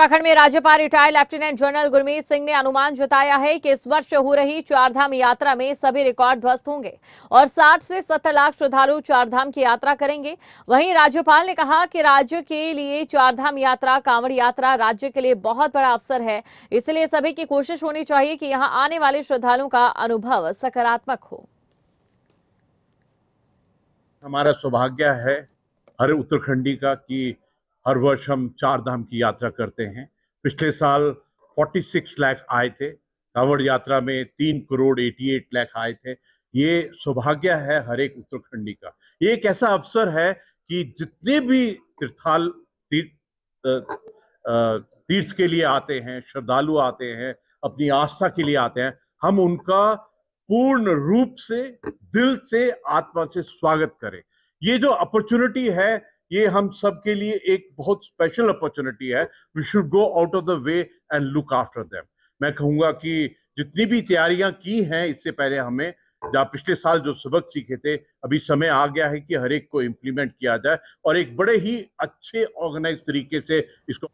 उत्तराखंड में राज्यपाल retired lieutenant general Gurmeet Singh ने अनुमान जताया है कि इस वर्ष हो रही चारधाम यात्रा में सभी रिकॉर्ड ध्वस्त होंगे और 60 से 70 लाख श्रद्धालु चारधाम की यात्रा करेंगे वहीं राज्यपाल ने कहा कि राज्य के लिए चारधाम यात्रा कांवड़ यात्रा राज्य के लिए बहुत बड़ा अवसर है इसलिए सभी की कोशिश होनी चाहिए कि यहाँ आने वाले श्रद्धालुओं का अनुभव सकारात्मक हो हमारा सौभाग्य है हर उत्तराखंडी का की हर वर्ष हम चार धाम की यात्रा करते हैं पिछले साल 46 लाख आए थे कांवड़ यात्रा में तीन करोड़ 88 लाख आए थे ये सौभाग्य है हर एक उत्तराखंडी का ये एक ऐसा अवसर है कि जितने भी तीर्थाल तीर्थ तीर्थ के लिए आते हैं श्रद्धालु आते हैं अपनी आस्था के लिए आते हैं हम उनका पूर्ण रूप से दिल से आत्मा से स्वागत करें ये जो अपॉर्चुनिटी है ये हम सब के लिए एक बहुत स्पेशल अपॉर्चुनिटी है we should go out of the way and look after them मैं कहूँगा कि जितनी भी तैयारियां की हैं इससे पहले हमें जहाँ पिछले साल जो सबक सीखे थे अभी समय आ गया है कि हर एक को इम्प्लीमेंट किया जाए और एक बड़े ही अच्छे ऑर्गेनाइज तरीके से इसको